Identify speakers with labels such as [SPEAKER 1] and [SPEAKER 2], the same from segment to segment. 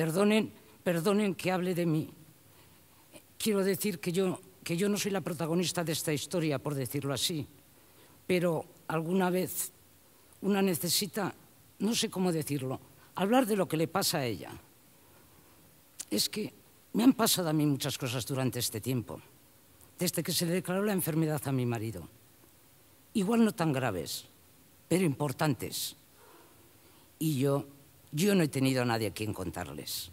[SPEAKER 1] Perdonen, perdonen que hable de mí. Quiero decir que yo, que yo no soy la protagonista de esta historia, por decirlo así, pero alguna vez una necesita, no sé cómo decirlo, hablar de lo que le pasa a ella. Es que me han pasado a mí muchas cosas durante este tiempo, desde que se le declaró la enfermedad a mi marido. Igual no tan graves, pero importantes. Y yo yo no he tenido a nadie a quien contarles.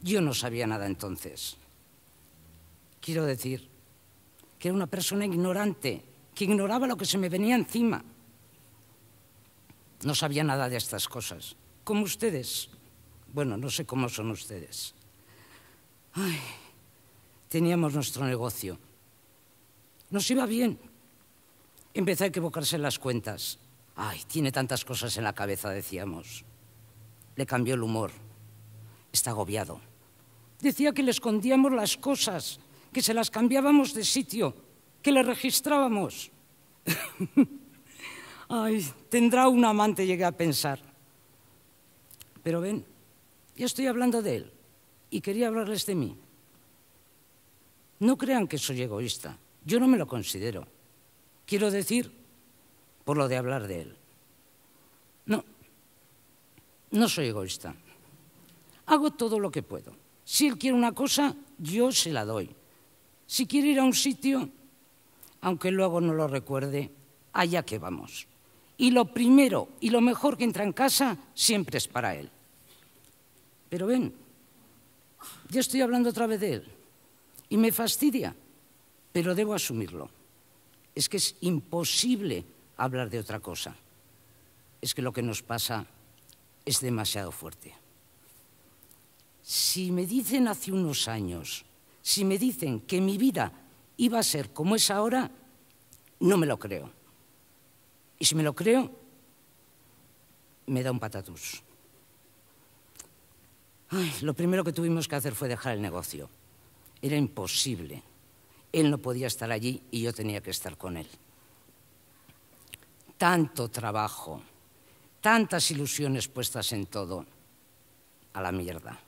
[SPEAKER 1] Yo no sabía nada entonces. Quiero decir que era una persona ignorante, que ignoraba lo que se me venía encima. No sabía nada de estas cosas, como ustedes. Bueno, no sé cómo son ustedes. Ay, teníamos nuestro negocio. Nos iba bien. Empecé a equivocarse en las cuentas. Ay, tiene tantas cosas en la cabeza, decíamos. Le cambió el humor. Está agobiado. Decía que le escondíamos las cosas, que se las cambiábamos de sitio, que le registrábamos. Ay, tendrá un amante, llegué a pensar. Pero ven, yo estoy hablando de él y quería hablarles de mí. No crean que soy egoísta, yo no me lo considero. Quiero decir por lo de hablar de él. No, no soy egoísta. Hago todo lo que puedo. Si él quiere una cosa, yo se la doy. Si quiere ir a un sitio, aunque luego no lo recuerde, allá que vamos. Y lo primero y lo mejor que entra en casa siempre es para él. Pero ven, yo estoy hablando otra vez de él y me fastidia, pero debo asumirlo. Es que es imposible hablar de otra cosa. Es que lo que nos pasa es demasiado fuerte. Si me dicen hace unos años, si me dicen que mi vida iba a ser como es ahora, no me lo creo. Y si me lo creo, me da un patatús. lo primero que tuvimos que hacer fue dejar el negocio. Era imposible. Él no podía estar allí y yo tenía que estar con él tanto trabajo, tantas ilusiones puestas en todo, a la mierda.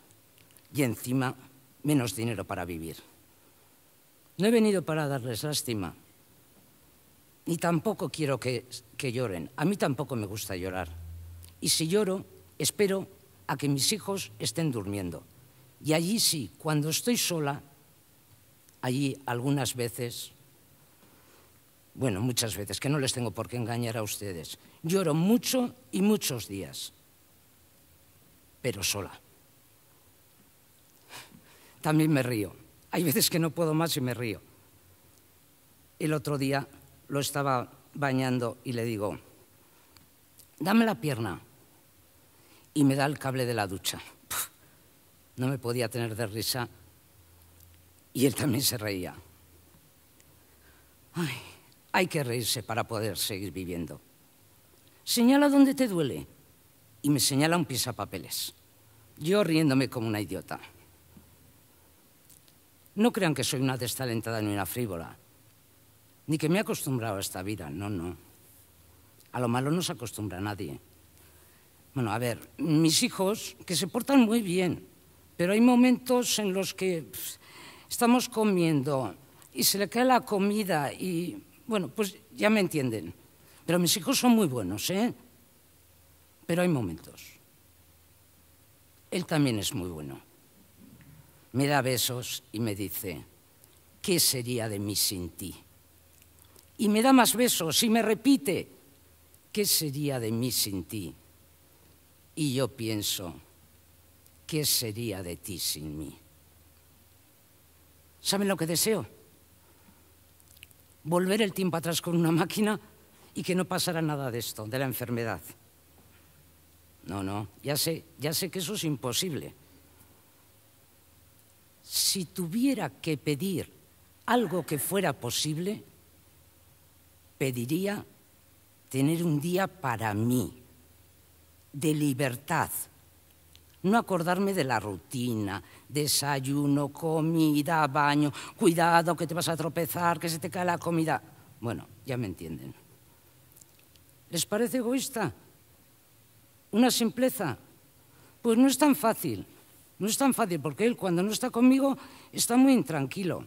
[SPEAKER 1] Y encima, menos dinero para vivir. No he venido para darles lástima, ni tampoco quiero que, que lloren. A mí tampoco me gusta llorar. Y si lloro, espero a que mis hijos estén durmiendo. Y allí sí, cuando estoy sola, allí algunas veces bueno, muchas veces, que no les tengo por qué engañar a ustedes. Lloro mucho y muchos días, pero sola. También me río. Hay veces que no puedo más y me río. El otro día lo estaba bañando y le digo, dame la pierna. Y me da el cable de la ducha. no me podía tener de risa. Y él también se reía. Ay. Hay que reírse para poder seguir viviendo. Señala dónde te duele y me señala un papeles. Yo riéndome como una idiota. No crean que soy una destalentada ni una frívola, ni que me he acostumbrado a esta vida, no, no. A lo malo no se acostumbra nadie. Bueno, a ver, mis hijos que se portan muy bien, pero hay momentos en los que estamos comiendo y se le cae la comida y bueno, pues ya me entienden. Pero mis hijos son muy buenos, ¿eh? Pero hay momentos. Él también es muy bueno. Me da besos y me dice, ¿qué sería de mí sin ti? Y me da más besos y me repite, ¿qué sería de mí sin ti? Y yo pienso, ¿qué sería de ti sin mí? ¿Saben lo que deseo? volver el tiempo atrás con una máquina y que no pasara nada de esto, de la enfermedad. No, no, ya sé, ya sé que eso es imposible. Si tuviera que pedir algo que fuera posible, pediría tener un día para mí, de libertad, no acordarme de la rutina, desayuno, comida, baño, cuidado que te vas a tropezar, que se te cae la comida. Bueno, ya me entienden. ¿Les parece egoísta? ¿Una simpleza? Pues no es tan fácil, no es tan fácil porque él cuando no está conmigo está muy intranquilo,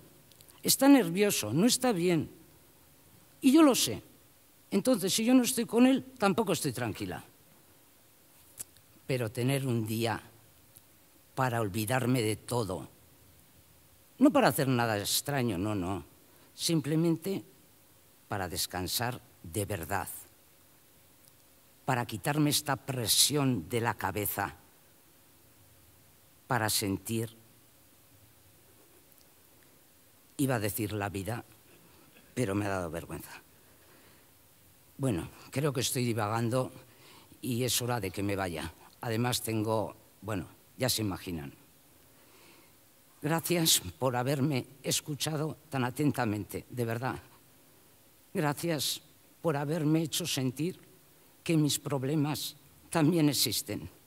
[SPEAKER 1] está nervioso, no está bien. Y yo lo sé. Entonces, si yo no estoy con él, tampoco estoy tranquila pero tener un día para olvidarme de todo. No para hacer nada extraño, no, no. Simplemente para descansar de verdad, para quitarme esta presión de la cabeza, para sentir, iba a decir la vida, pero me ha dado vergüenza. Bueno, creo que estoy divagando y es hora de que me vaya. Además tengo, bueno, ya se imaginan. Gracias por haberme escuchado tan atentamente, de verdad. Gracias por haberme hecho sentir que mis problemas también existen.